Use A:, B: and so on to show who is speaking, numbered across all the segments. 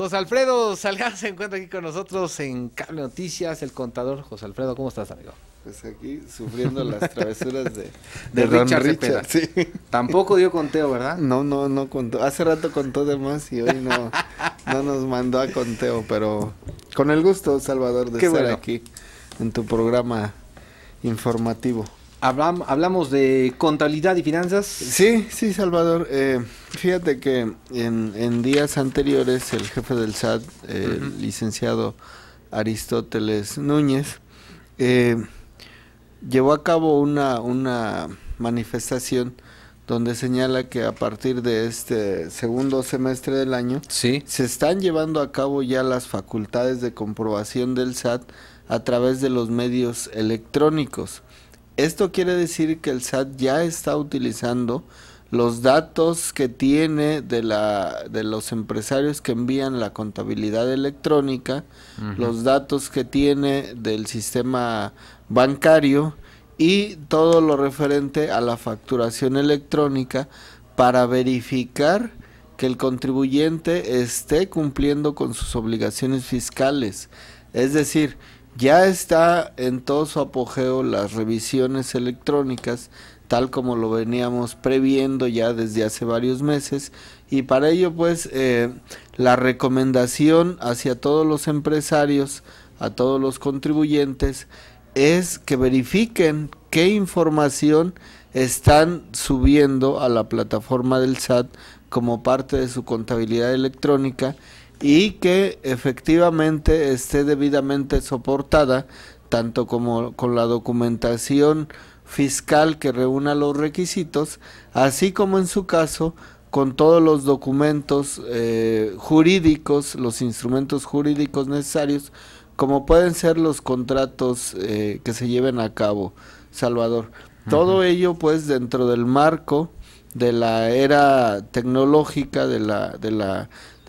A: José Alfredo Salgado se encuentra aquí con nosotros en Cable Noticias, el contador. José Alfredo, ¿cómo estás, amigo? Pues aquí sufriendo las travesuras de, Richard, Cepeda.
B: Tampoco dio conteo, ¿verdad? No, no, no contó. Hace rato contó de y hoy no, no nos mandó a conteo, pero con el gusto, Salvador, de estar aquí en tu programa informativo hablamos de contabilidad y finanzas. Sí, sí, Salvador. Eh, fíjate que en, en, días anteriores el jefe del SAT, el licenciado Aristóteles Núñez, eh, llevó a cabo una, una manifestación donde señala que a partir de este segundo semestre del año se están llevando a cabo ya las facultades de comprobación del SAT a través de los medios electrónicos. Esto quiere decir que el SAT ya está utilizando los datos que tiene de, los empresarios que envían la contabilidad electrónica, los datos que tiene del sistema bancario y todo lo referente a la facturación electrónica para verificar que el contribuyente esté cumpliendo con sus obligaciones fiscales. Es decir, ya está en todo su apogeo las revisiones electrónicas, tal como lo veníamos previendo ya desde hace varios meses. Y para ello, pues, eh, la recomendación hacia todos los empresarios, a todos los contribuyentes, es que verifiquen qué información están subiendo a la plataforma del SAT como parte de su contabilidad electrónica y que efectivamente esté debidamente soportada, tanto como con la documentación fiscal que reúna los requisitos, así como en su caso con todos los documentos eh, jurídicos, los instrumentos jurídicos necesarios, como pueden ser los contratos eh, que se lleven a cabo, Salvador. Todo ello pues dentro del marco de la era tecnológica, de la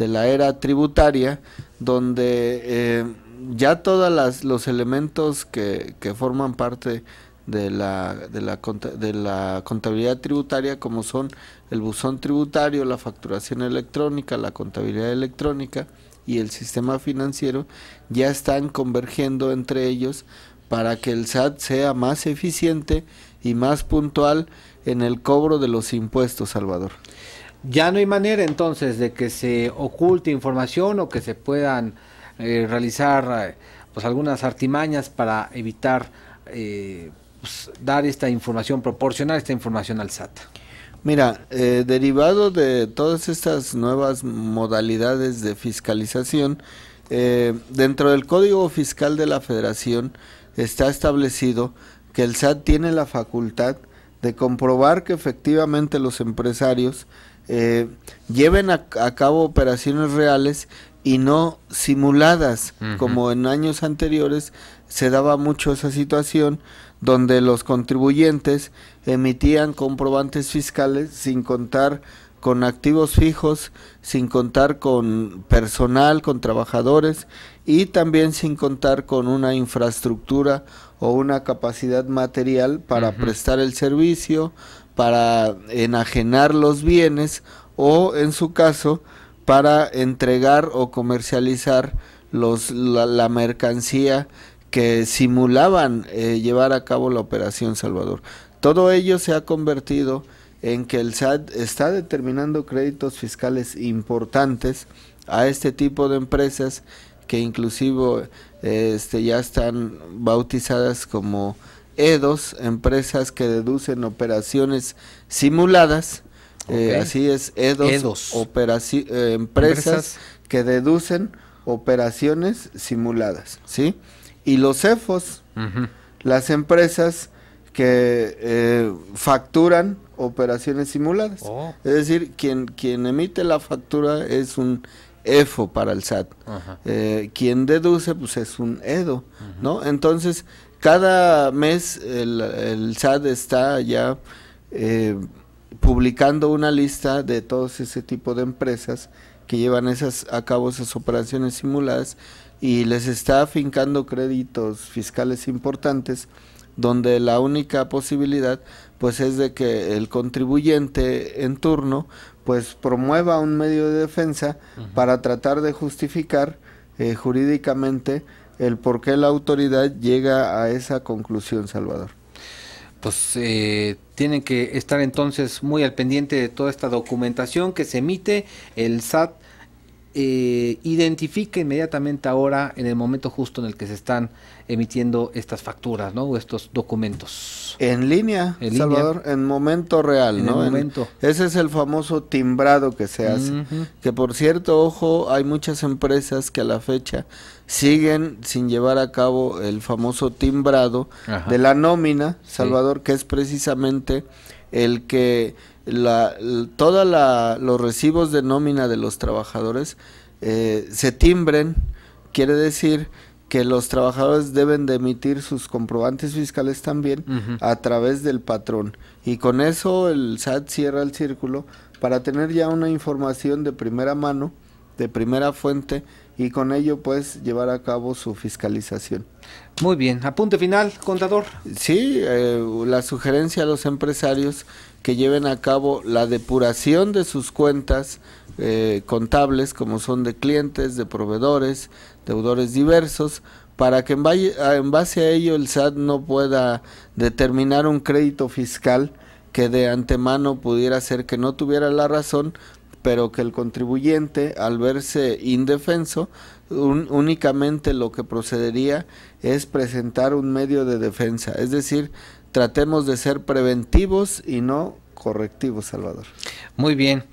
B: de la era tributaria, donde eh, ya todos los elementos que, que forman parte de la, de, la, de la contabilidad tributaria, como son el buzón tributario, la facturación electrónica, la contabilidad electrónica y el sistema financiero, ya están convergiendo entre ellos para que el SAT sea más eficiente y más puntual en el
A: cobro de los impuestos, Salvador. Ya no hay manera entonces de que se oculte información o que se puedan eh, realizar eh, pues algunas artimañas para evitar eh, pues dar esta información, proporcionar esta información al SAT.
B: Mira, derivado de todas estas nuevas modalidades de fiscalización, dentro del Código Fiscal de la Federación está establecido que el SAT tiene la facultad de comprobar que efectivamente los empresarios eh, lleven a, cabo operaciones reales y no simuladas, como en años anteriores se daba mucho esa situación donde los contribuyentes emitían comprobantes fiscales sin contar con activos fijos, sin contar con personal, con trabajadores y también sin contar con una infraestructura o una capacidad material para prestar el servicio, para enajenar los bienes o en su caso para entregar o comercializar los, la, mercancía que simulaban eh, llevar a cabo la operación Salvador. Todo ello se ha convertido en que el SAT está determinando créditos fiscales importantes a este tipo de empresas que inclusive este, ya están bautizadas como EDOS, empresas que deducen operaciones simuladas. Eh, así es, EDOS, e eh, empresas, que deducen operaciones simuladas, ¿sí? Y los EFOS, las empresas que eh, facturan operaciones simuladas. Oh. Es decir, quien, emite la factura es un EFO para el SAT. quien deduce, pues es un EDO, ¿no? Entonces, cada mes el, Sad está ya eh, publicando una lista de todos ese tipo de empresas que llevan esas, a cabo esas operaciones simuladas y les está afincando créditos fiscales importantes donde la única posibilidad pues es de que el contribuyente en turno pues promueva un medio de defensa para tratar de justificar eh, jurídicamente el por qué la autoridad
A: llega a esa conclusión, Salvador. Pues eh, tienen que estar entonces muy al pendiente de toda esta documentación que se emite. El SAT eh, identifica inmediatamente ahora en el momento justo en el que se están emitiendo estas facturas, ¿no? O estos documentos. En
B: línea, en Salvador, en momento real, ¿no? momento. ese es el famoso timbrado que se hace. Que por cierto, ojo, hay muchas empresas que a la fecha siguen sin llevar a cabo el famoso timbrado de la nómina, Salvador, que es precisamente el que la, todos los recibos de nómina de los trabajadores eh, se timbren, quiere decir que los trabajadores deben de emitir sus comprobantes fiscales también a través del patrón. Y con eso el SAT cierra el círculo para tener ya una información de primera mano, de primera fuente, y con ello pues llevar a cabo su fiscalización. Muy bien, apunte final, contador. Sí, eh, la sugerencia a los empresarios que lleven a cabo la depuración de sus cuentas eh, contables, como son de clientes, de proveedores, deudores diversos, para que en, ah, en base a ello el SAT no pueda determinar un crédito fiscal que de antemano pudiera ser que no tuviera la razón, pero que el contribuyente, al verse indefenso, únicamente lo que procedería es presentar un medio de defensa. Es decir, tratemos de ser preventivos y no correctivos, Salvador.
A: Muy bien.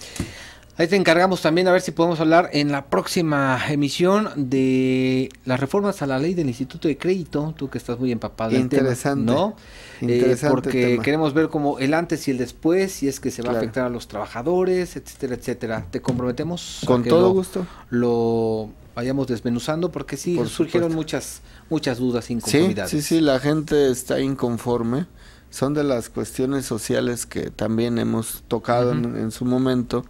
A: Ahí te encargamos también a ver si podemos hablar en la próxima emisión de las reformas a la ley del Instituto de Crédito, tú que estás muy empapado. Interesante. ¿No? Eh, Interesante porque queremos ver como el antes y el después, si es que se va a afectar a los trabajadores, etcétera, etcétera. ¿Te comprometemos? Con todo gusto. Lo vayamos desmenuzando porque sí surgieron muchas muchas dudas, inconformidades. Sí, sí,
B: sí, la gente está inconforme. Son de las cuestiones sociales que también hemos tocado en, su momento,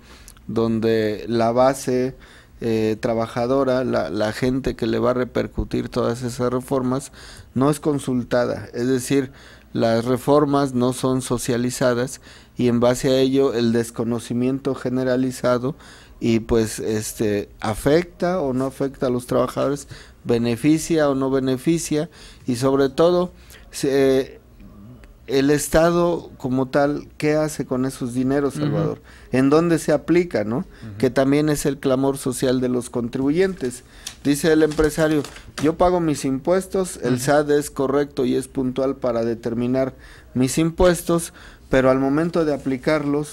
B: donde la base eh, trabajadora, la, la gente que le va a repercutir todas esas reformas, no es consultada. Es decir, las reformas no son socializadas y en base a ello el desconocimiento generalizado y pues este afecta o no afecta a los trabajadores, beneficia o no beneficia y sobre todo se, eh, el Estado como tal, ¿qué hace con esos dineros, Salvador? ¿En dónde se aplica, no? Que también es el clamor social de los contribuyentes. Dice el empresario, yo pago mis impuestos, el Sad es correcto y es puntual para determinar mis impuestos, pero al momento de aplicarlos,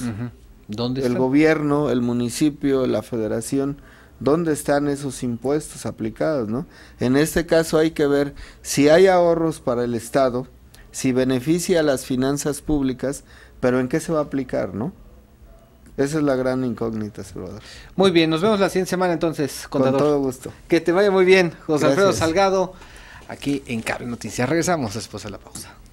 B: ¿dónde el gobierno, el municipio, la federación, ¿dónde están esos impuestos aplicados? ¿no? En este caso hay que ver si hay ahorros para el Estado, si beneficia a las finanzas públicas, pero en qué se va a aplicar, ¿no? Esa es la gran incógnita, Salvador.
A: Muy bien, nos vemos la siguiente semana entonces, contador. Con todo gusto. Que te vaya muy bien, José Alfredo Salgado, aquí en Cable Noticias. Regresamos después de la pausa.